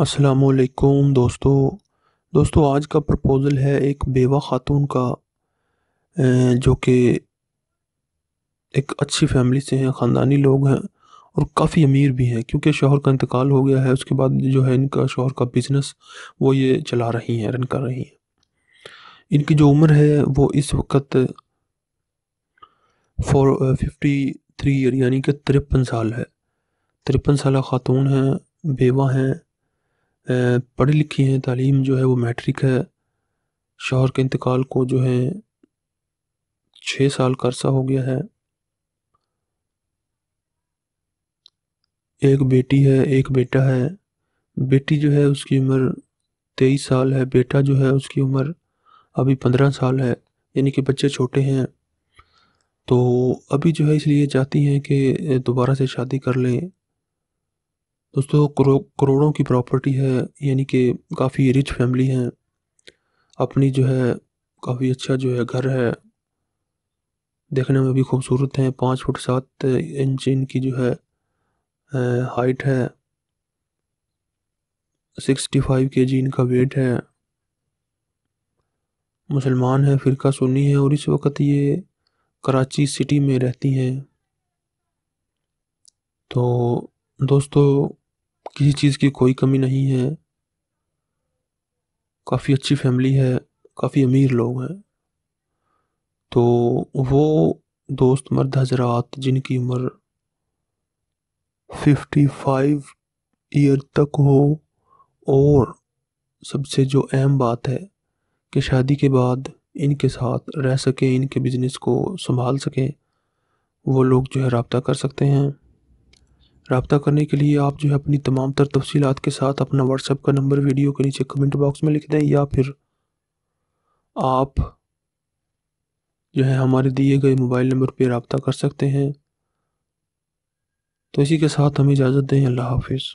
असलकुम दोस्तों दोस्तों आज का प्रपोज़ल है एक बेवा ख़ातून का जो कि एक अच्छी फैमिली से हैं ख़ानदानी लोग हैं और काफ़ी अमीर भी हैं क्योंकि शोहर का इंतकाल हो गया है उसके बाद जो है इनका शोहर का बिज़नेस वो ये चला रही हैं रन कर रही हैं इनकी जो उम्र है वो इस वक्त फोर फिफ्टी थ्री ईयर यानी कि तिरपन साल है तिरपन साल ख़ातून हैं बेवा हैं पढ़ी लिखी हैं तालीम जो है वो मैट्रिक है शोहर के इंतकाल को जो है छः साल का अरसा हो गया है एक बेटी है एक बेटा है बेटी जो है उसकी उम्र तेईस साल है बेटा जो है उसकी उम्र अभी पंद्रह साल है यानी कि बच्चे छोटे हैं तो अभी जो है इसलिए चाहती हैं कि दोबारा से शादी कर लें दोस्तों करो करोड़ों की प्रॉपर्टी है यानी कि काफ़ी रिच फैमिली हैं अपनी जो है काफ़ी अच्छा जो है घर है देखने में भी खूबसूरत हैं पाँच फुट सात इंच इनकी जो है हाइट है सिक्सटी फाइव के जी इनका वेट है मुसलमान है फ़िरका सुन्नी है और इस वक्त ये कराची सिटी में रहती हैं तो दोस्तों किसी चीज़ की कोई कमी नहीं है काफ़ी अच्छी फैमिली है काफ़ी अमीर लोग हैं तो वो दोस्त मर्द हजरात जिनकी उम्र फिफ्टी फाइव ईयर तक हो और सबसे जो अहम बात है कि शादी के बाद इनके साथ रह सकें इनके बिज़नेस को संभाल सकें वो लोग जो है रबता कर सकते हैं रबता करने के लिए आप जो है अपनी तमाम तर तफसीत के साथ अपना व्हाट्सएप का नंबर वीडियो के नीचे कमेंट बॉक्स में लिख दें या फिर आप जो है हमारे दिए गए मोबाइल नंबर पर रबता कर सकते हैं तो इसी के साथ हमें इजाज़त दें अल्लाह हाफिज़